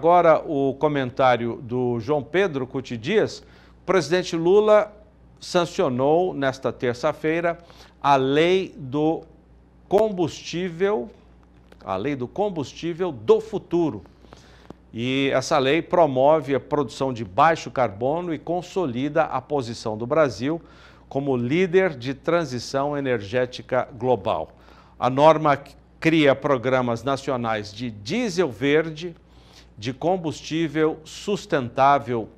Agora o comentário do João Pedro Cuti Dias. O presidente Lula sancionou nesta terça-feira a lei do combustível, a lei do combustível do futuro. E essa lei promove a produção de baixo carbono e consolida a posição do Brasil como líder de transição energética global. A norma cria programas nacionais de diesel verde, de combustível sustentável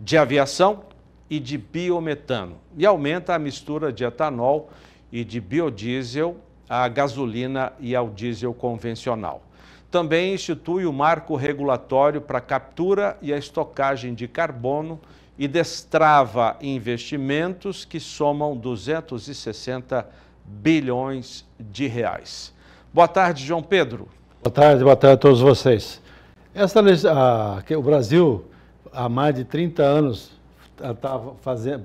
de aviação e de biometano, e aumenta a mistura de etanol e de biodiesel à gasolina e ao diesel convencional. Também institui o marco regulatório para a captura e a estocagem de carbono e destrava investimentos que somam 260 bilhões de reais. Boa tarde, João Pedro. Boa tarde, boa tarde a todos vocês. Essa, a, que o Brasil, há mais de 30 anos, tá fazendo,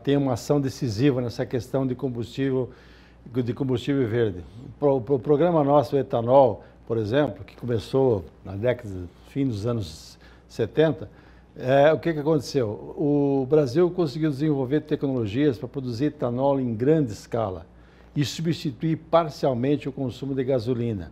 tem uma ação decisiva nessa questão de combustível, de combustível verde. O, o programa nosso, o etanol, por exemplo, que começou na década, fim dos anos 70, é, o que, que aconteceu? O Brasil conseguiu desenvolver tecnologias para produzir etanol em grande escala e substituir parcialmente o consumo de gasolina.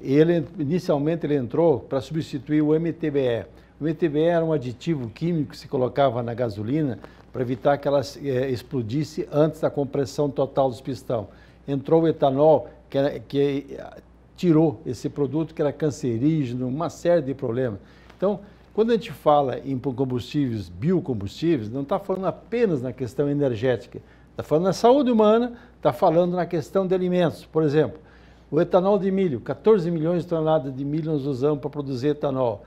Ele inicialmente ele entrou para substituir o MTBE. O MTBE era um aditivo químico que se colocava na gasolina para evitar que ela é, explodisse antes da compressão total dos pistão. Entrou o etanol, que, era, que eh, tirou esse produto que era cancerígeno, uma série de problemas. Então, quando a gente fala em combustíveis, biocombustíveis, não está falando apenas na questão energética, está falando na saúde humana, está falando na questão de alimentos. Por exemplo, o etanol de milho, 14 milhões de toneladas de milho nós usamos para produzir etanol.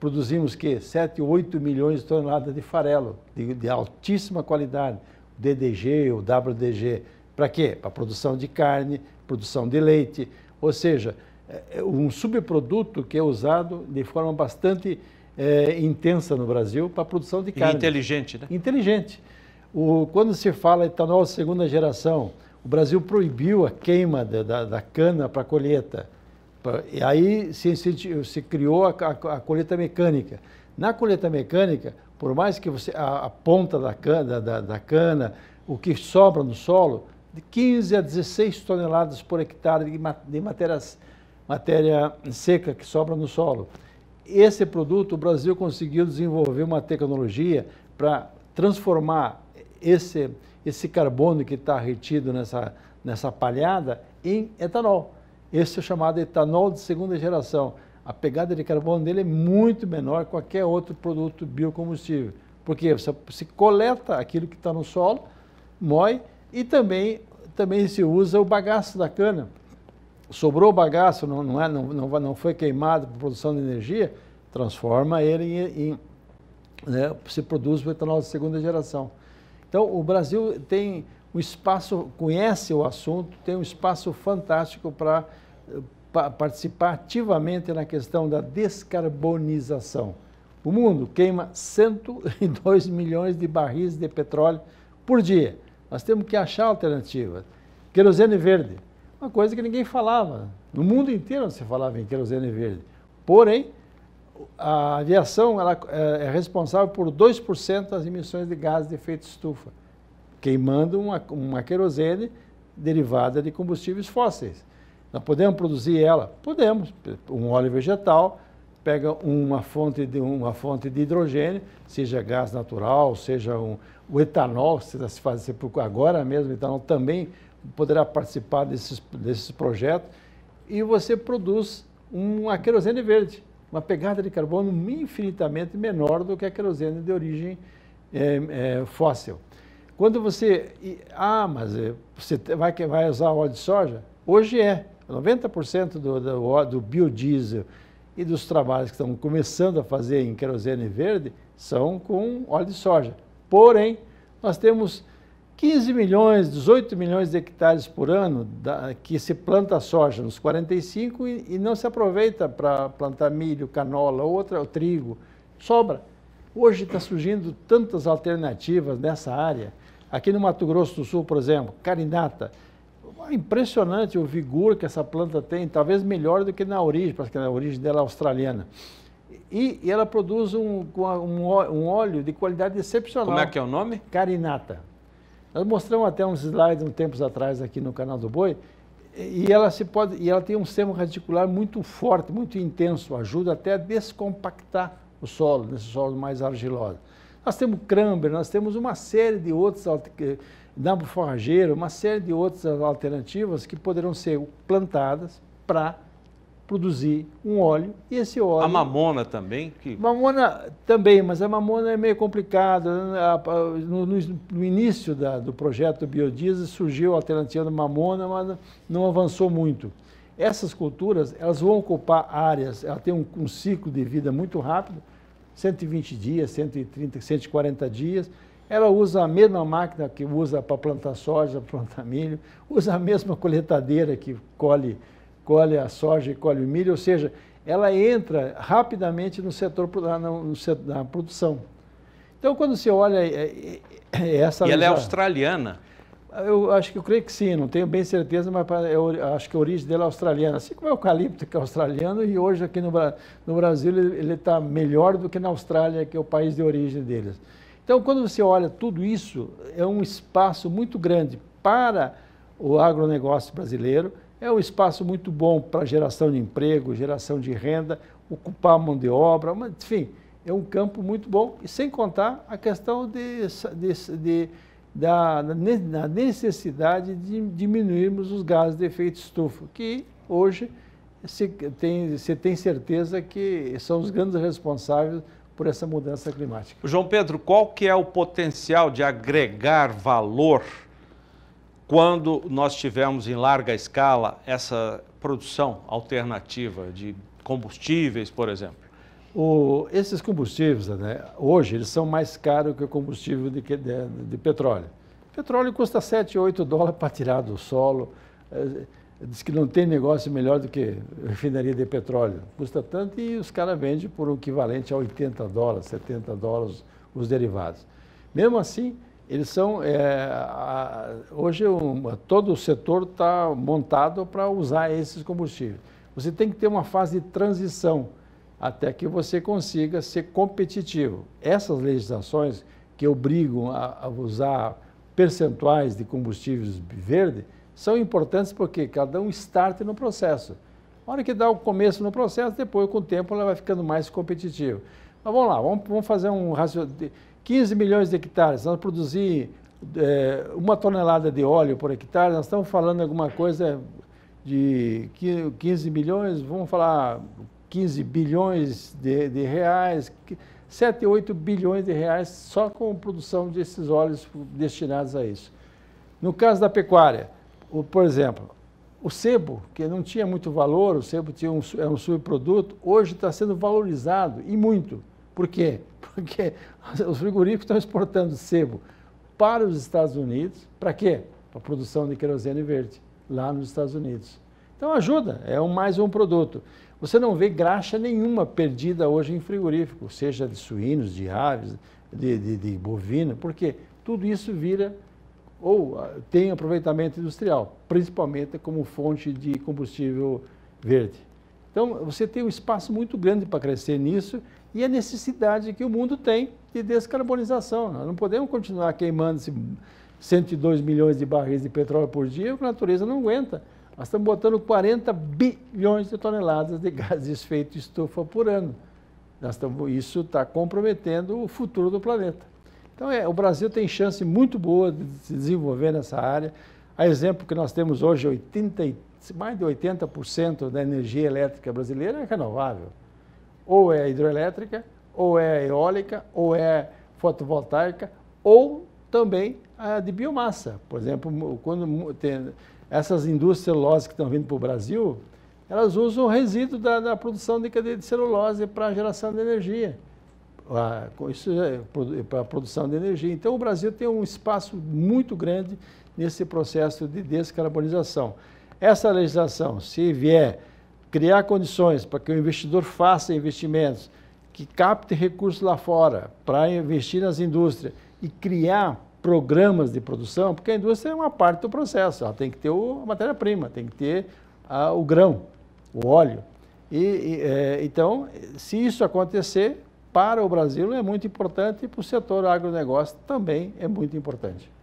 Produzimos que 7 ou 8 milhões de toneladas de farelo, de, de altíssima qualidade, DDG ou WDG. Para quê? Para produção de carne, produção de leite, ou seja, é, um subproduto que é usado de forma bastante é, intensa no Brasil para a produção de carne. E inteligente, né? Inteligente. O, quando se fala etanol segunda geração, o Brasil proibiu a queima da, da, da cana para colheita. E aí se, se, se criou a, a, a, colheita mecânica. Na colheita mecânica, por mais que você a, a ponta da cana, da, da cana, o que sobra no solo, de 15 a 16 toneladas por hectare de, de matérias, matéria seca que sobra no solo. Esse produto, o Brasil conseguiu desenvolver uma tecnologia para transformar esse, esse carbono que está retido nessa, nessa palhada em etanol. Esse é chamado etanol de segunda geração. A pegada de carbono dele é muito menor que qualquer outro produto biocombustível. Porque você se coleta aquilo que está no solo, moe e também, também se usa o bagaço da cana. Sobrou bagaço, não, não, é, não, não, não foi queimado para produção de energia, transforma ele em, em né, se produz o etanol de segunda geração. Então, o Brasil tem um espaço, conhece o assunto, tem um espaço fantástico para participar ativamente na questão da descarbonização. O mundo queima 102 milhões de barris de petróleo por dia. Nós temos que achar alternativas. Querosene verde, uma coisa que ninguém falava. No mundo inteiro se falava em querosene verde. Porém, a aviação ela é, é responsável por 2% das emissões de gases de efeito estufa, queimando uma, uma querosene derivada de combustíveis fósseis. Nós podemos produzir ela? Podemos. Um óleo vegetal, pega uma fonte de, uma fonte de hidrogênio, seja gás natural, seja um, o etanol, se está se fazendo agora mesmo, etanol também poderá participar desses, desses projetos, e você produz uma querosene verde uma pegada de carbono infinitamente menor do que a querosene de origem é, é, fóssil. Quando você. Ah, mas é, você vai, vai usar óleo de soja? Hoje é. 90% do, do, do biodiesel e dos trabalhos que estão começando a fazer em querosene verde são com óleo de soja. Porém, nós temos 15 milhões, 18 milhões de hectares por ano da, que se planta soja nos 45 e, e não se aproveita para plantar milho, canola, outra, trigo, sobra. Hoje está surgindo tantas alternativas nessa área. Aqui no Mato Grosso do Sul, por exemplo, carinata. É impressionante o vigor que essa planta tem, talvez melhor do que na origem, porque é na origem dela é australiana. E, e ela produz um, um, um óleo de qualidade excepcional. Como é que é o nome? Carinata. Nós mostramos até uns slides um tempos atrás aqui no canal do Boi, e ela, se pode, e ela tem um sistema radicular muito forte, muito intenso, ajuda até a descompactar o solo, nesse solo mais argiloso. Nós temos crâmber, nós temos uma série de outros, nabo forrageiro, uma série de outras alternativas que poderão ser plantadas para produzir um óleo e esse óleo. A mamona também? Que... Mamona também, mas a mamona é meio complicada. No, no, no início da, do projeto do biodiesel surgiu a alternativa da mamona, mas não avançou muito. Essas culturas elas vão ocupar áreas, ela tem um, um ciclo de vida muito rápido, 120 dias, 130, 140 dias. Ela usa a mesma máquina que usa para plantar soja, plantar milho, usa a mesma coletadeira que colhe colhe a soja e colhe o milho, ou seja, ela entra rapidamente no setor da produção. Então, quando você olha é, é, é, essa... E ela já, é australiana? Eu acho que eu creio que sim, não tenho bem certeza, mas eu acho que a origem dela é australiana. Assim como o eucalipto que é australiano e hoje aqui no, no Brasil ele está melhor do que na Austrália, que é o país de origem deles. Então, quando você olha tudo isso, é um espaço muito grande para o agronegócio brasileiro, é um espaço muito bom para geração de emprego, geração de renda, ocupar mão de obra, mas, enfim, é um campo muito bom. E sem contar a questão de, de, de da, da necessidade de diminuirmos os gases de efeito estufa, que hoje você tem, se tem certeza que são os grandes responsáveis por essa mudança climática. João Pedro, qual que é o potencial de agregar valor quando nós tivemos em larga escala essa produção alternativa de combustíveis, por exemplo? O, esses combustíveis, né, hoje, eles são mais caros que o combustível de, de, de petróleo. Petróleo custa 7, 8 dólares para tirar do solo. É, diz que não tem negócio melhor do que refinaria de petróleo. Custa tanto e os caras vendem por o equivalente a 80 dólares, 70 dólares os derivados. Mesmo assim, eles são é, a, hoje todo o setor está montado para usar esses combustíveis. Você tem que ter uma fase de transição até que você consiga ser competitivo. Essas legislações que obrigam a, a usar percentuais de combustíveis verde são importantes porque cada um start no processo. A hora que dá o começo no processo, depois com o tempo ela vai ficando mais competitiva. Mas vamos lá, vamos, vamos fazer um raciocínio 15 milhões de hectares, nós produzir é, uma tonelada de óleo por hectare, nós estamos falando alguma coisa de 15 milhões, vamos falar 15 bilhões de, de reais, 7, 8 bilhões de reais só com produção desses óleos destinados a isso. No caso da pecuária, por exemplo, o sebo, que não tinha muito valor, o sebo tinha um, é um subproduto, hoje está sendo valorizado e muito. Por quê? Porque os frigoríficos estão exportando sebo para os Estados Unidos. Para quê? Para a produção de querosene verde, lá nos Estados Unidos. Então ajuda, é um, mais um produto. Você não vê graxa nenhuma perdida hoje em frigorífico, seja de suínos, de aves, de, de, de bovina, porque tudo isso vira ou ah, tem aproveitamento industrial, principalmente como fonte de combustível verde. Então, você tem um espaço muito grande para crescer nisso e a necessidade que o mundo tem de descarbonização. Nós não podemos continuar queimando 102 milhões de barris de petróleo por dia, que a natureza não aguenta. Nós estamos botando 40 bilhões de toneladas de gases feito estufa por ano. Estamos, isso está comprometendo o futuro do planeta. Então, é, o Brasil tem chance muito boa de se desenvolver nessa área. A exemplo que nós temos hoje, 80, mais de 80% da energia elétrica brasileira é renovável ou é hidroelétrica, ou é eólica, ou é fotovoltaica, ou também a de biomassa. Por exemplo, quando tem essas indústrias celulose que estão vindo para o Brasil, elas usam resíduo da, da produção de cadeia de celulose para a geração de energia. Ah, isso é para é a produção de energia. Então, o Brasil tem um espaço muito grande nesse processo de descarbonização. Essa legislação, se vier criar condições para que o investidor faça investimentos, que capte recursos lá fora para investir nas indústrias e criar programas de produção, porque a indústria é uma parte do processo, ela tem que ter o, a matéria-prima, tem que ter a, o grão, o óleo. E, e é, então, se isso acontecer, para o Brasil é muito importante e para o setor agronegócio também é muito importante.